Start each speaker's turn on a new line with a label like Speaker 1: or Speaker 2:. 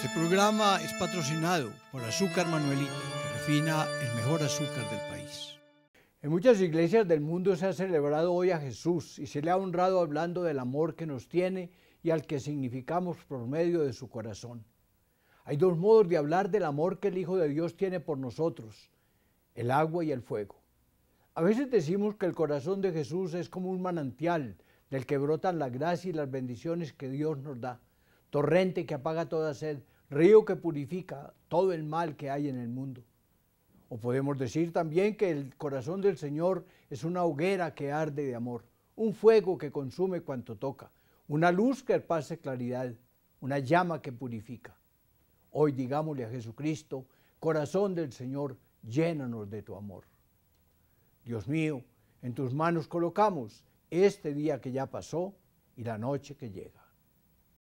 Speaker 1: Este programa es patrocinado por Azúcar Manuelita, que refina el mejor
Speaker 2: azúcar del país. En muchas iglesias del mundo se ha celebrado hoy a Jesús y se le ha honrado hablando del amor que nos tiene y al que significamos por medio de su corazón. Hay dos modos de hablar del amor que el Hijo de Dios tiene por nosotros, el agua y el fuego. A veces decimos que el corazón de Jesús es como un manantial del que brotan la gracia y las bendiciones que Dios nos da torrente que apaga toda sed, río que purifica todo el mal que hay en el mundo. O podemos decir también que el corazón del Señor es una hoguera que arde de amor, un fuego que consume cuanto toca, una luz que pase claridad, una llama que purifica. Hoy digámosle a Jesucristo, corazón del Señor, llénanos de tu amor. Dios mío, en tus manos colocamos este día que ya pasó y la noche que llega.